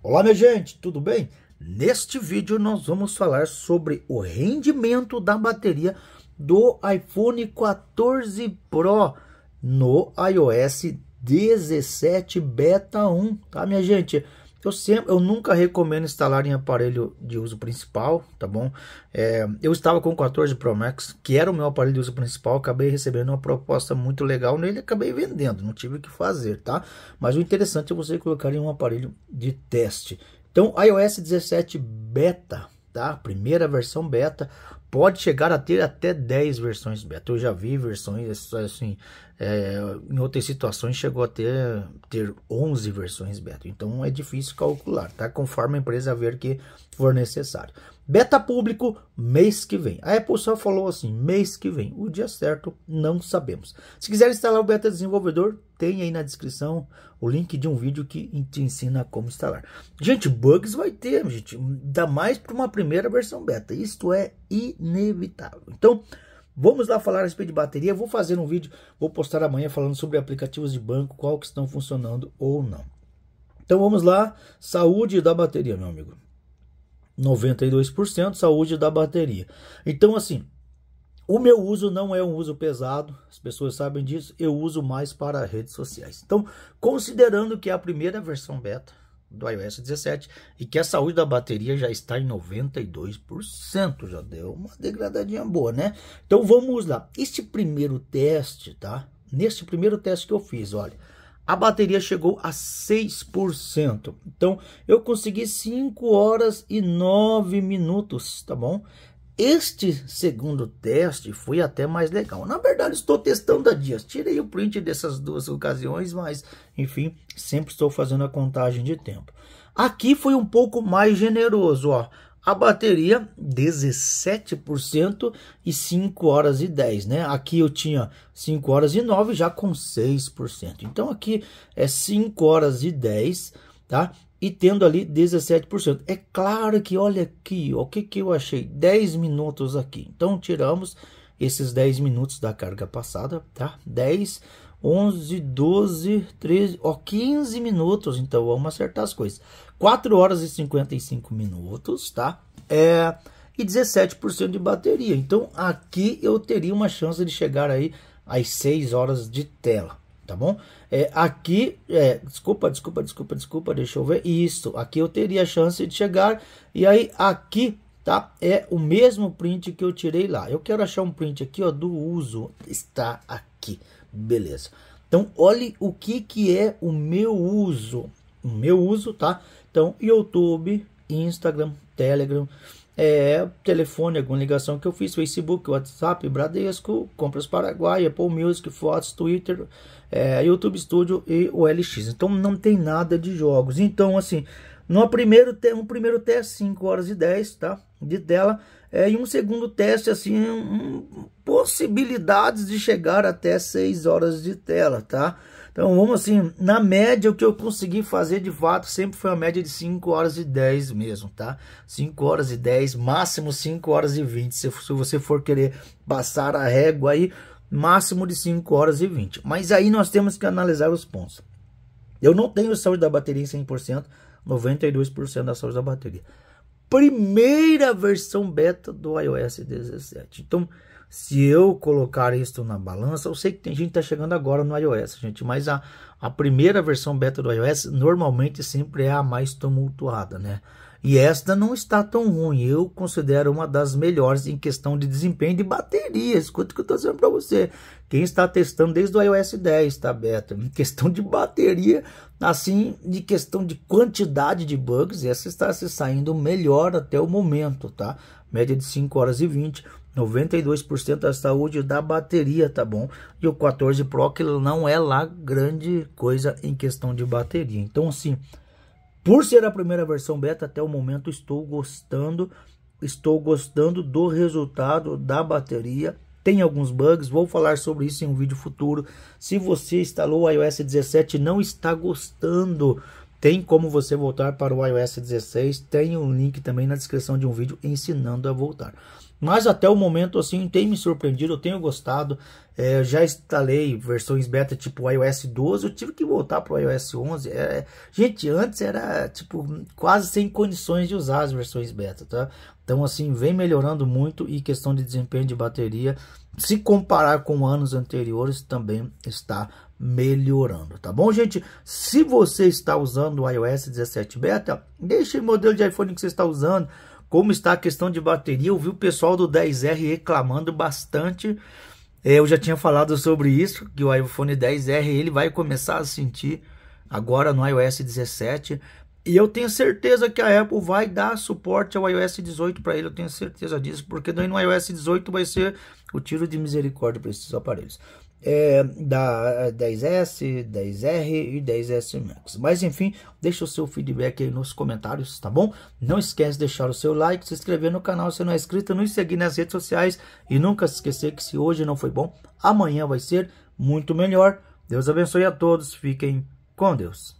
Olá, minha gente, tudo bem? Neste vídeo nós vamos falar sobre o rendimento da bateria do iPhone 14 Pro no iOS 17 Beta 1, tá, minha gente? Eu, sempre, eu nunca recomendo instalar em aparelho de uso principal, tá bom? É, eu estava com o 14 Pro Max, que era o meu aparelho de uso principal, acabei recebendo uma proposta muito legal nele, acabei vendendo, não tive o que fazer, tá? Mas o interessante é você colocar em um aparelho de teste. Então, iOS 17 Beta, tá? Primeira versão Beta, pode chegar a ter até 10 versões beta. Eu já vi versões assim, é, em outras situações chegou a ter, ter 11 versões beta. Então é difícil calcular, tá? Conforme a empresa ver que for necessário. Beta público mês que vem. A Apple só falou assim, mês que vem. O dia certo não sabemos. Se quiser instalar o beta desenvolvedor, tem aí na descrição o link de um vídeo que te ensina como instalar. Gente, bugs vai ter, gente. Dá mais para uma primeira versão beta. Isto é inevitável. Então, Vamos lá falar a respeito de bateria. Vou fazer um vídeo, vou postar amanhã falando sobre aplicativos de banco, qual que estão funcionando ou não. Então vamos lá, saúde da bateria, meu amigo. 92% saúde da bateria. Então assim, o meu uso não é um uso pesado, as pessoas sabem disso, eu uso mais para redes sociais. Então, considerando que é a primeira versão beta, do iOS 17 e que a saúde da bateria já está em 92%, já deu uma degradadinha boa, né? Então vamos lá. Este primeiro teste, tá? Neste primeiro teste que eu fiz, olha, a bateria chegou a 6%. Então eu consegui 5 horas e 9 minutos, tá bom? Este segundo teste foi até mais legal. Na verdade, estou testando há dias. Tirei o print dessas duas ocasiões, mas enfim, sempre estou fazendo a contagem de tempo. Aqui foi um pouco mais generoso, ó. A bateria 17% e 5 horas e 10, né? Aqui eu tinha 5 horas e 9 já com 6%. Então aqui é 5 horas e 10, tá? e tendo ali 17%. É claro que, olha aqui, o que, que eu achei? 10 minutos aqui. Então, tiramos esses 10 minutos da carga passada, tá? 10, 11, 12, 13, ó, 15 minutos. Então, vamos acertar as coisas. 4 horas e 55 minutos, tá? É, e 17% de bateria. Então, aqui eu teria uma chance de chegar aí às 6 horas de tela tá bom? É, aqui, é, desculpa, desculpa, desculpa, desculpa, deixa eu ver. Isso, aqui eu teria a chance de chegar. E aí, aqui, tá? É o mesmo print que eu tirei lá. Eu quero achar um print aqui, ó, do uso. Está aqui, beleza. Então, olhe o que, que é o meu uso. O meu uso, tá? Então, YouTube, Instagram, Telegram, é, telefone, alguma ligação que eu fiz, Facebook, WhatsApp, Bradesco, Compras Paraguai, Apple Music, Fotos, Twitter, é, YouTube Studio e o LX. Então não tem nada de jogos. Então, assim, no primeiro, um primeiro teste, 5 horas e 10, tá? De tela. É, e um segundo teste, assim, um, possibilidades de chegar até 6 horas de tela, tá? Então vamos assim, na média o que eu consegui fazer de fato sempre foi a média de 5 horas e 10 mesmo, tá? 5 horas e 10, máximo 5 horas e 20, se, se você for querer passar a régua aí, máximo de 5 horas e 20. Mas aí nós temos que analisar os pontos. Eu não tenho saúde da bateria em 100%, 92% da saúde da bateria. Primeira versão beta do iOS 17. Então, se eu colocar isso na balança, eu sei que tem gente que está chegando agora no iOS, gente, mas a, a primeira versão beta do iOS normalmente sempre é a mais tumultuada, né? E esta não está tão ruim, eu considero uma das melhores em questão de desempenho de bateria. Escuta o que eu estou dizendo para você. Quem está testando desde o iOS 10 está beta. Em questão de bateria, assim, de questão de quantidade de bugs, essa está se saindo melhor até o momento, tá? Média de 5 horas e 20 92% da saúde da bateria, tá bom? E o 14 Pro que não é lá grande coisa em questão de bateria. Então assim, por ser a primeira versão beta até o momento estou gostando, estou gostando do resultado da bateria. Tem alguns bugs, vou falar sobre isso em um vídeo futuro. Se você instalou o iOS 17 e não está gostando tem como você voltar para o iOS 16, tem um link também na descrição de um vídeo ensinando a voltar. Mas até o momento, assim, tem me surpreendido, eu tenho gostado. É, já instalei versões beta tipo iOS 12, eu tive que voltar para o iOS 11. É, gente, antes era, tipo, quase sem condições de usar as versões beta, tá? Então, assim, vem melhorando muito e questão de desempenho de bateria, se comparar com anos anteriores, também está melhorando, tá bom, gente? Se você está usando o iOS 17 Beta, deixe o modelo de iPhone que você está usando, como está a questão de bateria. Eu vi o pessoal do 10R reclamando bastante. É, eu já tinha falado sobre isso, que o iPhone 10R ele vai começar a sentir agora no iOS 17. E eu tenho certeza que a Apple vai dar suporte ao iOS 18 para ele, eu tenho certeza disso, porque daí no iOS 18 vai ser o tiro de misericórdia para esses aparelhos é, da 10S, 10R e 10S Max. Mas enfim, deixa o seu feedback aí nos comentários, tá bom? Não esquece de deixar o seu like, se inscrever no canal se não é inscrito, nos seguir nas redes sociais e nunca se esquecer que se hoje não foi bom, amanhã vai ser muito melhor. Deus abençoe a todos, fiquem com Deus.